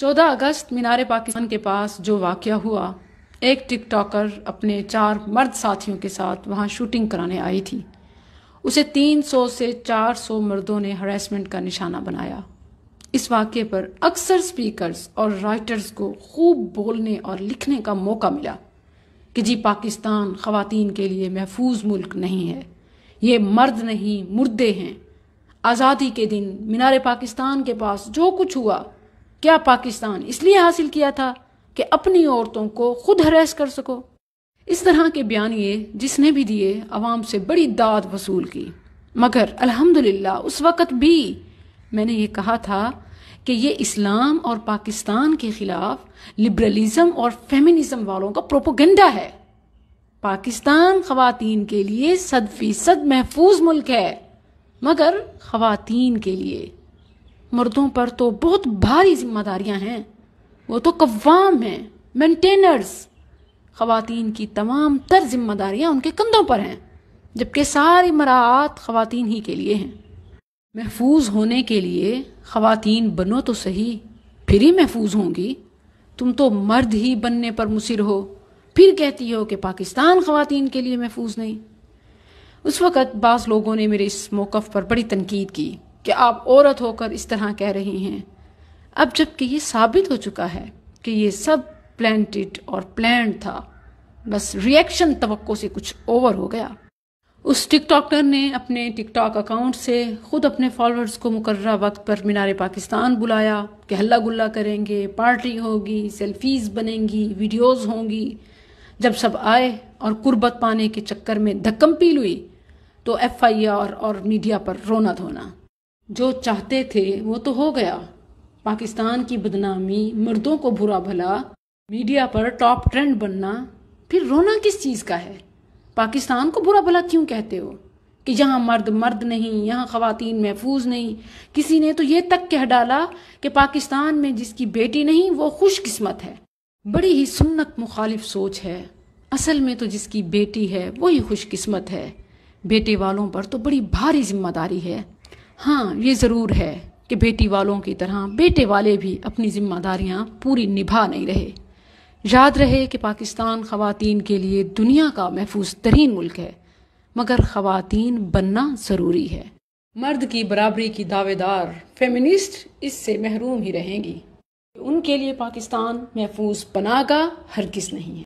14 अगस्त मीनार पाकिस्तान के पास जो वाक़ हुआ एक टिकटॉकर अपने चार मर्द साथियों के साथ वहाँ शूटिंग कराने आई थी उसे 300 से 400 मर्दों ने हरेसमेंट का निशाना बनाया इस वाक़े पर अक्सर स्पीकर्स और राइटर्स को खूब बोलने और लिखने का मौका मिला कि जी पाकिस्तान ख़वातीन के लिए महफूज मुल्क नहीं है ये मर्द नहीं मुर्दे हैं आज़ादी के दिन मीनार पाकिस्तान के पास जो कुछ हुआ क्या पाकिस्तान इसलिए हासिल किया था कि अपनी औरतों को खुद हरेस कर सको इस तरह के बयानिए जिसने भी दिए अवाम से बड़ी दाद वसूल की मगर अल्हम्दुलिल्लाह उस वक़्त भी मैंने ये कहा था कि ये इस्लाम और पाकिस्तान के ख़िलाफ़ लिबरलिज़म और फेमिनिज़म वालों का प्रोपोगंडा है पाकिस्तान ख़वातीन के लिए सद फ़ीसद महफूज मुल्क है मगर ख़वातीन के लिए मर्दों पर तो बहुत भारी जिम्मेदारियां हैं वो तो कवाम हैं मेंटेनर्स ख़वातीन की तमाम तर जिम्मेदारियां उनके कंधों पर हैं जबकि सारी मराहत ख़वातीन ही के लिए हैं महफूज होने के लिए ख़वातीन बनो तो सही फिर ही महफूज होंगी तुम तो मर्द ही बनने पर मुसर हो फिर कहती हो कि पाकिस्तान ख़वातीन के लिए महफूज नहीं उस वक़्त बाज़ लोगों ने मेरे इस मौक़ पर बड़ी तनकीद की कि आप औरत होकर इस तरह कह रही हैं अब जबकि ये साबित हो चुका है कि ये सब प्लान्टेड और प्लान था बस रिएक्शन तो से कुछ ओवर हो गया उस टिकटॉकर ने अपने टिकटॉक अकाउंट से खुद अपने फॉलोअर्स को मुकर्रा वक्त पर मीनार पाकिस्तान बुलाया कि हल्ला गुल्ला करेंगे पार्टी होगी सेल्फीज बनेंगी वीडियोस होंगी जब सब आए और कुर्बत पाने के चक्कर में धक्कम पील हुई तो एफआईआर और मीडिया पर रोना धोना जो चाहते थे वो तो हो गया पाकिस्तान की बदनामी मर्दों को बुरा भला मीडिया पर टॉप ट्रेंड बनना फिर रोना किस चीज़ का है पाकिस्तान को बुरा भला क्यों कहते हो कि यहाँ मर्द मर्द नहीं यहाँ खातन महफूज नहीं किसी ने तो ये तक कह डाला कि पाकिस्तान में जिसकी बेटी नहीं वो खुशकिस्मत है बड़ी ही सुन्नत मुखालिफ सोच है असल में तो जिसकी बेटी है वही खुशकिस्मत है बेटे वालों पर तो बड़ी भारी जिम्मेदारी है हाँ ये ज़रूर है कि बेटी वालों की तरह बेटे वाले भी अपनी जिम्मेदारियाँ पूरी निभा नहीं रहे याद रहे कि पाकिस्तान ख़वातीन के लिए दुनिया का महफूज तरीन मुल्क है मगर ख़वातीन बनना ज़रूरी है मर्द की बराबरी की दावेदार फेमिनिस्ट इससे महरूम ही रहेंगी उनके लिए पाकिस्तान महफूज बनागा हरगिज़ नहीं है